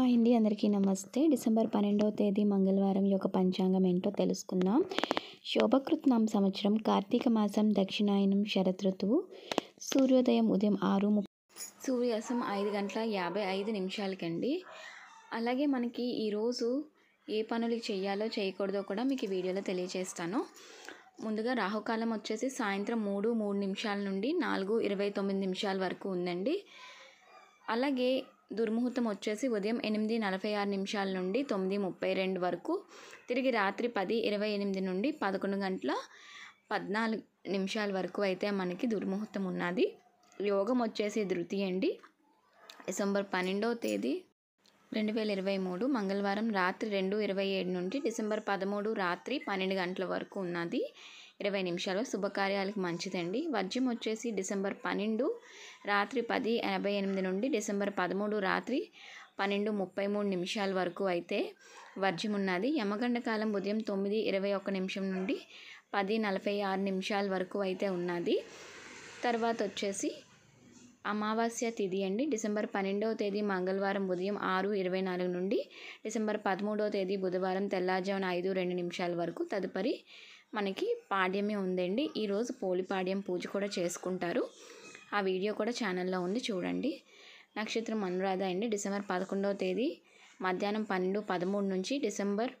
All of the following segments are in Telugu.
హాయ్ అండి అందరికీ నమస్తే డిసెంబర్ పన్నెండవ తేదీ మంగళవారం యొక్క పంచాంగం ఏంటో తెలుసుకుందాం శోభకృత్నాం సంవత్సరం కార్తీక మాసం దక్షిణాయనం శరతృతువు సూర్యోదయం ఉదయం ఆరు సూర్యాసం ఐదు గంటల యాభై ఐదు నిమిషాలకండి అలాగే మనకి ఈరోజు ఏ పనులు చేయాలో చేయకూడదో కూడా మీకు వీడియోలో తెలియజేస్తాను ముందుగా రాహుకాలం వచ్చేసి సాయంత్రం మూడు మూడు నిమిషాల నుండి నాలుగు ఇరవై తొమ్మిది నిమిషాల వరకు ఉందండి అలాగే దుర్ముహూర్తం వచ్చేసి ఉదయం ఎనిమిది నలభై ఆరు నిమిషాల నుండి తొమ్మిది ముప్పై రెండు వరకు తిరిగి రాత్రి పది ఇరవై ఎనిమిది నుండి పదకొండు గంటల పద్నాలుగు నిమిషాల వరకు అయితే మనకి దుర్ముహూర్తం ఉన్నది యోగం వచ్చేసి ధృతి అండి డిసెంబర్ పన్నెండవ తేదీ రెండు వేల ఇరవై మూడు మంగళవారం రాత్రి రెండు ఇరవై ఏడు నుండి డిసెంబర్ పదమూడు రాత్రి పన్నెండు గంటల వరకు ఉన్నది ఇరవై నిమిషాలు శుభకార్యాలకు మంచిదండి వర్జం వచ్చేసి డిసెంబర్ పన్నెండు రాత్రి పది ఎనభై ఎనిమిది నుండి డిసెంబర్ పదమూడు రాత్రి పన్నెండు ముప్పై మూడు నిమిషాల వరకు అయితే వర్జం ఉన్నది యమగండ కాలం ఉదయం తొమ్మిది ఇరవై ఒక్క నిమిషం నుండి పది నలభై ఆరు నిమిషాల వరకు అయితే ఉన్నది తర్వాత వచ్చేసి అమావాస్య తిథి అండి డిసెంబర్ పన్నెండవ తేదీ మంగళవారం ఉదయం ఆరు ఇరవై నాలుగు నుండి డిసెంబర్ పదమూడవ తేదీ బుధవారం తెల్లారుజామున ఐదు రెండు నిమిషాల వరకు తదుపరి మనకి పాడ్యమే ఉందండి ఈరోజు పోలి పాడ్యం పూజ కూడా చేసుకుంటారు ఆ వీడియో కూడా ఛానల్లో ఉంది చూడండి నక్షత్రం అనురాధ అండి డిసెంబర్ పదకొండవ తేదీ మధ్యాహ్నం పన్నెండు పదమూడు నుంచి డిసెంబర్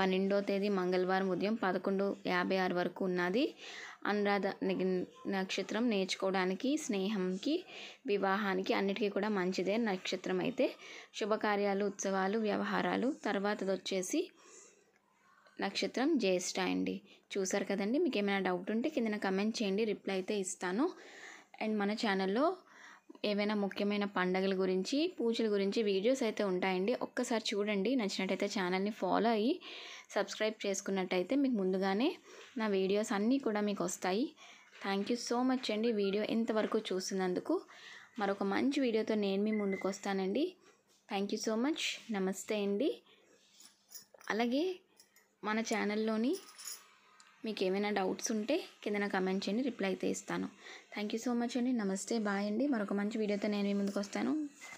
పన్నెండో తేదీ మంగళవారం ఉదయం పదకొండు యాభై ఆరు వరకు ఉన్నది అనురాధ నక్షత్రం నేర్చుకోవడానికి స్నేహంకి వివాహానికి అన్నిటికీ కూడా మంచిదే నక్షత్రం అయితే శుభకార్యాలు ఉత్సవాలు వ్యవహారాలు తర్వాతది వచ్చేసి నక్షత్రం జ్యేష్ఠ అండి చూసారు కదండి మీకు ఏమైనా డౌట్ ఉంటే కిందన కమెంట్ చేయండి రిప్లై అయితే ఇస్తాను అండ్ మన ఛానల్లో ఏవైనా ముఖ్యమైన పండగల గురించి పూజల గురించి వీడియోస్ అయితే ఉంటాయండి ఒక్కసారి చూడండి నచ్చినట్టయితే ఛానల్ని ఫాలో అయ్యి సబ్స్క్రైబ్ చేసుకున్నట్టయితే మీకు ముందుగానే నా వీడియోస్ అన్నీ కూడా మీకు వస్తాయి థ్యాంక్ యూ సో మచ్ అండి వీడియో ఇంతవరకు చూసినందుకు మరొక మంచి వీడియోతో నేను మీ ముందుకు వస్తానండి థ్యాంక్ యూ సో మచ్ నమస్తే అండి అలాగే మన ఛానల్లోని మీకు ఏమైనా డౌట్స్ ఉంటే కింద కమెంట్ చేయండి రిప్లై అయితే ఇస్తాను థ్యాంక్ యూ సో మచ్ అండి నమస్తే బాయ్ అండి మరొక మంచి వీడియోతో నేను మీ ముందుకు వస్తాను